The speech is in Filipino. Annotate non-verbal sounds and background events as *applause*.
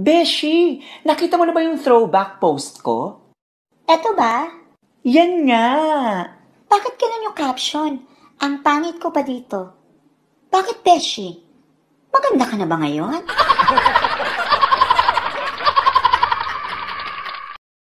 Beshi, nakita mo na ba yung throwback post ko? Eto ba? Yan nga! Bakit ganun yung caption? Ang pangit ko pa dito. Bakit, Beshi? Maganda ka na ba ngayon? *laughs*